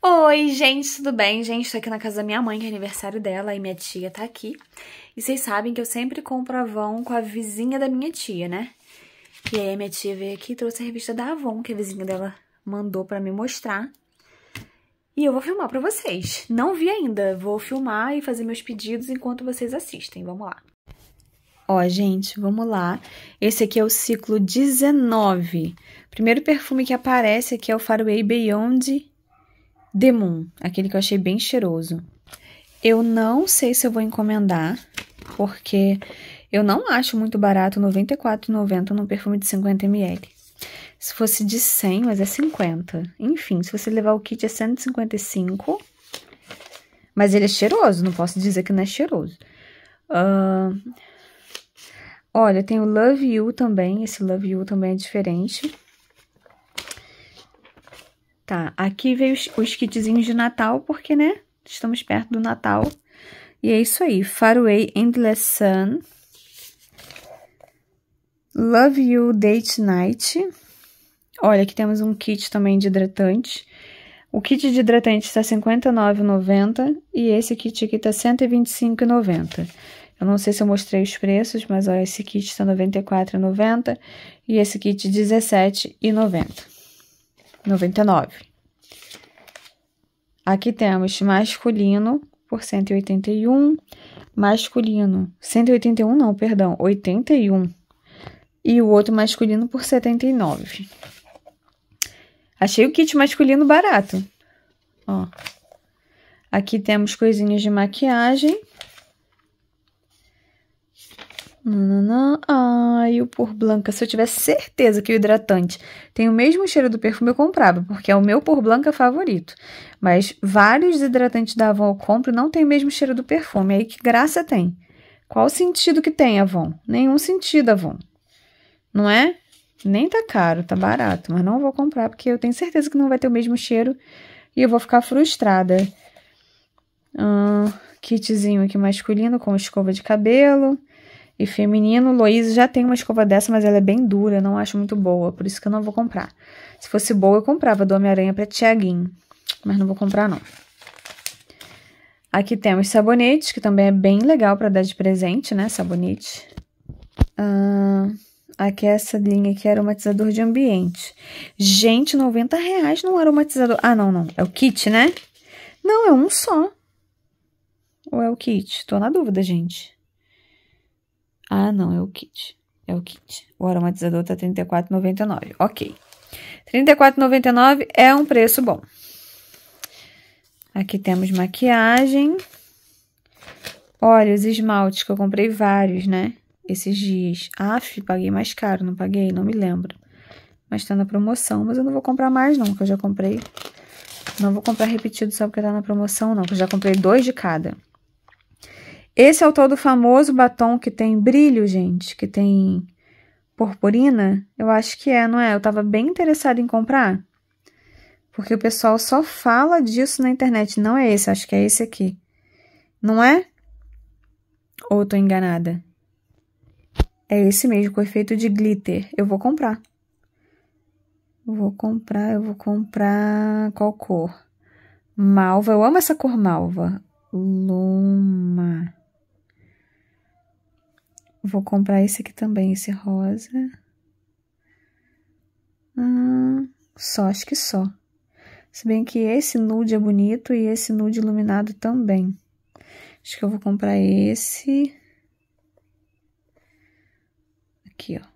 Oi, gente, tudo bem? Gente, tô aqui na casa da minha mãe, que é aniversário dela, e minha tia tá aqui. E vocês sabem que eu sempre compro Avon com a vizinha da minha tia, né? E aí minha tia veio aqui e trouxe a revista da Avon, que a vizinha dela mandou pra me mostrar. E eu vou filmar pra vocês. Não vi ainda, vou filmar e fazer meus pedidos enquanto vocês assistem, vamos lá. Ó, gente, vamos lá. Esse aqui é o ciclo 19. primeiro perfume que aparece aqui é o Faraway Beyond Demon, aquele que eu achei bem cheiroso. Eu não sei se eu vou encomendar, porque eu não acho muito barato R$ 94,90 num perfume de 50ml. Se fosse de 100, mas é 50. Enfim, se você levar o kit é 155. Mas ele é cheiroso, não posso dizer que não é cheiroso. Uh, olha, tem o Love You também. Esse Love You também é diferente. Tá, aqui veio os, os kitzinhos de Natal, porque, né, estamos perto do Natal. E é isso aí, Faraway Endless Sun. Love You Date Night. Olha, aqui temos um kit também de hidratante. O kit de hidratante está R$ 59,90 e esse kit aqui está R$ 125,90. Eu não sei se eu mostrei os preços, mas olha, esse kit está R$ 94,90 e esse kit R$ 17,90. 99. Aqui temos masculino por 181, masculino, 181 não, perdão, 81, e o outro masculino por 79. Achei o kit masculino barato. Ó. Aqui temos coisinhas de maquiagem. Nananã. Ai, o Por Blanca. Se eu tivesse certeza que o hidratante tem o mesmo cheiro do perfume, eu comprava, porque é o meu Por Blanca favorito. Mas vários hidratantes da Avon eu compro não tem o mesmo cheiro do perfume. Aí que graça tem? Qual sentido que tem, Avon? Nenhum sentido, Avon. Não é? Nem tá caro, tá barato, mas não vou comprar porque eu tenho certeza que não vai ter o mesmo cheiro e eu vou ficar frustrada. Ah, kitzinho aqui masculino com escova de cabelo. E feminino, Loise já tem uma escova dessa, mas ela é bem dura, não acho muito boa, por isso que eu não vou comprar. Se fosse boa, eu comprava do Homem-Aranha pra Tiaguinho, mas não vou comprar não. Aqui temos sabonetes, que também é bem legal para dar de presente, né, sabonete. Ah, aqui é essa linha aqui aromatizador de ambiente. Gente, 90 reais num aromatizador. Ah, não, não, é o kit, né? Não, é um só. Ou é o kit? Tô na dúvida, gente. Ah, não, é o kit. É o kit. O aromatizador tá R$34,99. Ok. R$34,99 é um preço bom. Aqui temos maquiagem. Olha, os esmaltes que eu comprei vários, né? Esses dias. Aff, paguei mais caro, não paguei? Não me lembro. Mas tá na promoção. Mas eu não vou comprar mais, não, que eu já comprei. Não vou comprar repetido só porque tá na promoção, não. porque eu já comprei dois de cada. Esse é o todo famoso batom que tem brilho, gente, que tem purpurina. Eu acho que é, não é? Eu tava bem interessada em comprar. Porque o pessoal só fala disso na internet. Não é esse, acho que é esse aqui. Não é? Ou tô enganada? É esse mesmo, com efeito de glitter. Eu vou comprar. vou comprar, eu vou comprar. Qual cor? Malva. Eu amo essa cor malva. Luma. Vou comprar esse aqui também, esse rosa. Hum, só, acho que só. Se bem que esse nude é bonito e esse nude iluminado também. Acho que eu vou comprar esse. Aqui, ó.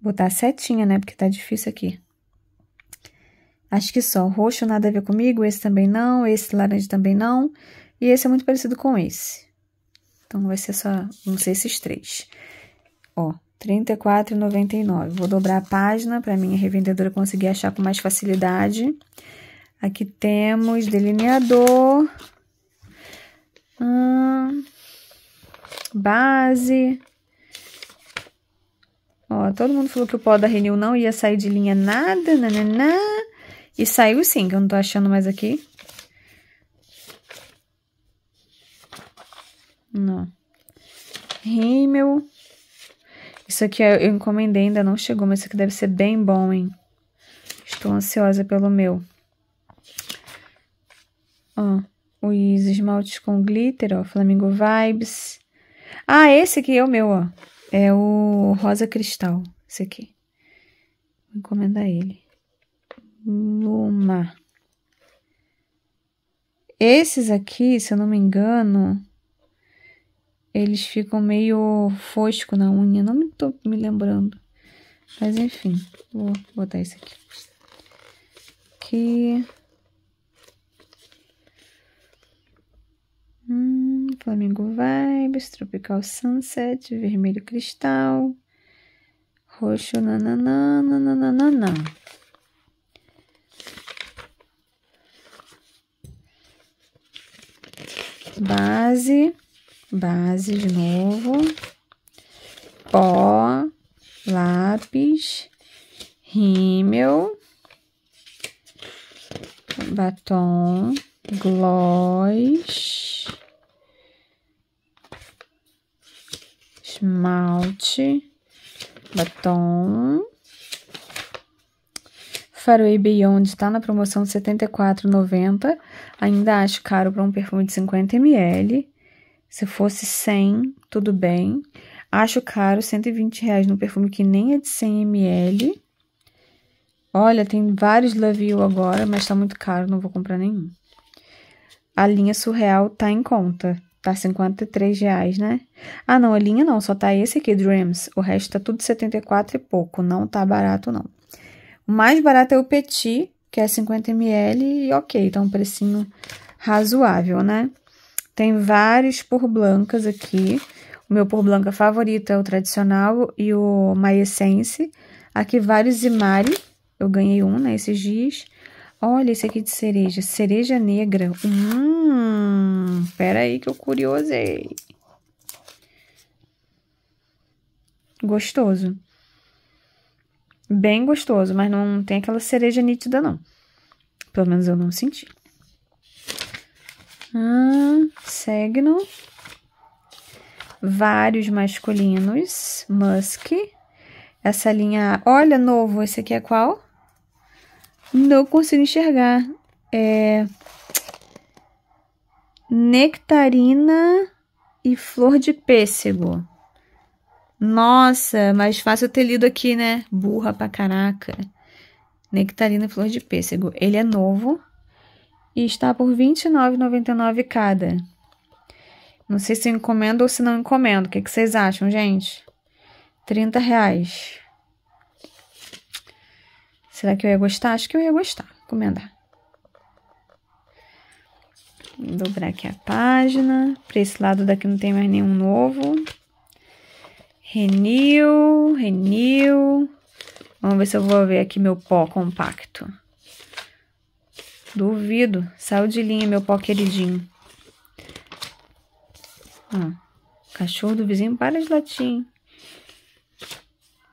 Botar setinha, né? Porque tá difícil aqui. Acho que só. Roxo nada a ver comigo, esse também não, esse laranja também não. E esse é muito parecido com esse. Então, vai ser só, não sei esses três. Ó, R$34,99. Vou dobrar a página para minha revendedora conseguir achar com mais facilidade. Aqui temos delineador, hum, base. Ó, todo mundo falou que o pó da Renew não ia sair de linha nada, nananá. E saiu sim, que eu não tô achando mais aqui. Não. Rímel. Isso aqui eu encomendei, ainda não chegou, mas isso aqui deve ser bem bom, hein? Estou ansiosa pelo meu. Ó, os esmaltes com glitter, ó, Flamingo Vibes. Ah, esse aqui é o meu, ó. É o Rosa Cristal, esse aqui. Vou encomendar ele. Luma. Esses aqui, se eu não me engano, eles ficam meio fosco na unha. Não me tô me lembrando. Mas enfim, vou botar esse aqui. Aqui. Hum, Flamingo Vibes, Tropical Sunset, Vermelho Cristal, Roxo nananã, nananã. base, base de novo, pó, lápis, rímel, batom, gloss, esmalte, batom, Faraway Beyond está na promoção 74,90. Ainda acho caro para um perfume de 50 ml. Se fosse 100, tudo bem. Acho caro 120 reais num perfume que nem é de 100 ml. Olha, tem vários Love You agora, mas está muito caro, não vou comprar nenhum. A linha Surreal tá em conta. Tá 53 reais, né? Ah, não, a linha não, só tá esse aqui, Dreams. O resto tá tudo 74 e pouco. Não tá barato, não. O mais barato é o Petit, que é 50ml, e ok, então um precinho razoável, né? Tem vários por blancas aqui. O meu por blanca favorito é o tradicional e o My Essence. Aqui vários Imari, eu ganhei um, né, esses dias. Olha esse aqui de cereja, cereja negra. Hum, pera aí que eu curiosei. Gostoso bem gostoso, mas não tem aquela cereja nítida, não. Pelo menos eu não senti. Hum, Segno. Vários masculinos. Musk. Essa linha... Olha, novo. Esse aqui é qual? Não consigo enxergar. É... Nectarina e flor de pêssego. Nossa, mais fácil eu ter lido aqui, né? Burra pra caraca. Nectarina e flor de pêssego. Ele é novo e está por R$29,99 cada. Não sei se eu encomendo ou se não encomendo. O que, que vocês acham, gente? R$30,00. reais. Será que eu ia gostar? Acho que eu ia gostar. Encomendar. Vou dobrar aqui a página. Para esse lado daqui não tem mais nenhum novo. Renil, Renil. Vamos ver se eu vou ver aqui meu pó compacto. Duvido. Saiu de linha meu pó queridinho. Ó, cachorro do vizinho para de latim.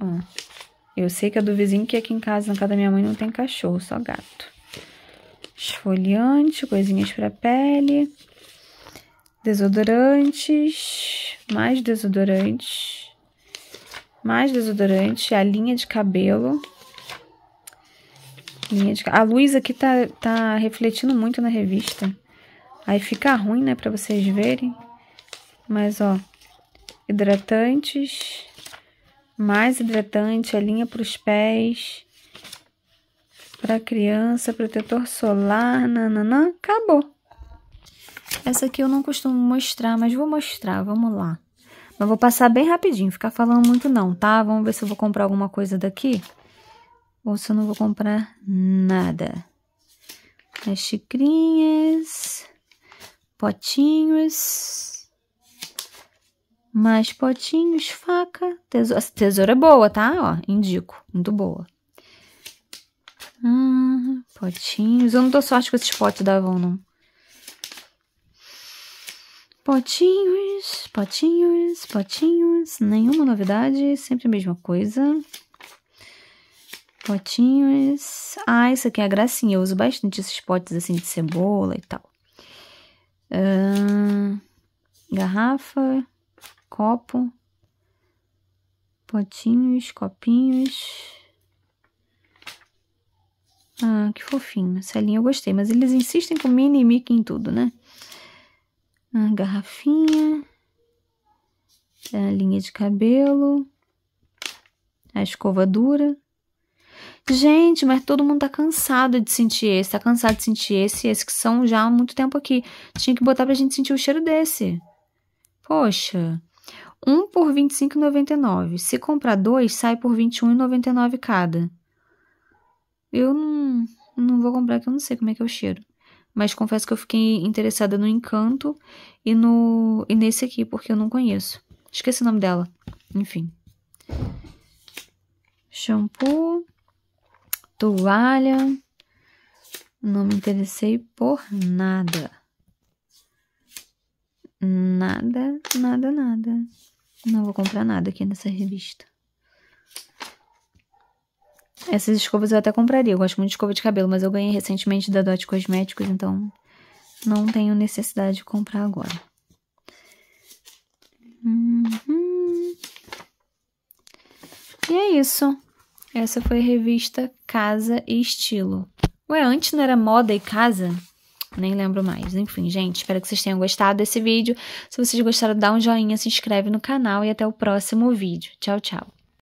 Ó, eu sei que é do vizinho que aqui em casa, na casa da minha mãe, não tem cachorro, só gato. Esfoliante, coisinhas para pele. Desodorantes, mais desodorantes mais desodorante, a linha de cabelo. Linha de... A luz aqui tá, tá refletindo muito na revista. Aí fica ruim, né, pra vocês verem. Mas, ó, hidratantes, mais hidratante, a linha pros pés, pra criança, protetor solar, nananã, acabou. Essa aqui eu não costumo mostrar, mas vou mostrar, vamos lá. Eu vou passar bem rapidinho, ficar falando muito não, tá? Vamos ver se eu vou comprar alguma coisa daqui. Ou se eu não vou comprar nada. As xicrinhas. Potinhos. Mais potinhos, faca. Tesoura, Essa tesoura é boa, tá? Ó, indico. Muito boa. Hum, potinhos. Eu não só sorte com esses potes da Avon, não. Potinhos, potinhos, potinhos. Nenhuma novidade, sempre a mesma coisa. Potinhos. Ah, isso aqui é a gracinha. Eu uso bastante esses potes assim de cebola e tal. Uh, garrafa, copo, potinhos, copinhos. Ah, que fofinho. Essa linha eu gostei, mas eles insistem com mini e Mickey em tudo, né? a garrafinha, a linha de cabelo, a escova dura. Gente, mas todo mundo tá cansado de sentir esse, tá cansado de sentir esse e esse que são já há muito tempo aqui. Tinha que botar pra gente sentir o cheiro desse. Poxa, um por R$25,99. Se comprar dois, sai por R$21,99 cada. Eu não, não vou comprar que eu não sei como é que é o cheiro mas confesso que eu fiquei interessada no Encanto e no e nesse aqui porque eu não conheço. Esqueci o nome dela. Enfim. Shampoo, toalha. Não me interessei por nada. Nada, nada, nada. Não vou comprar nada aqui nessa revista. Essas escovas eu até compraria. Eu gosto muito de escova de cabelo, mas eu ganhei recentemente da Dot Cosméticos, então não tenho necessidade de comprar agora. Uhum. E é isso. Essa foi a revista Casa e Estilo. Ué, antes não era moda e casa? Nem lembro mais. Enfim, gente, espero que vocês tenham gostado desse vídeo. Se vocês gostaram, dá um joinha, se inscreve no canal e até o próximo vídeo. Tchau, tchau.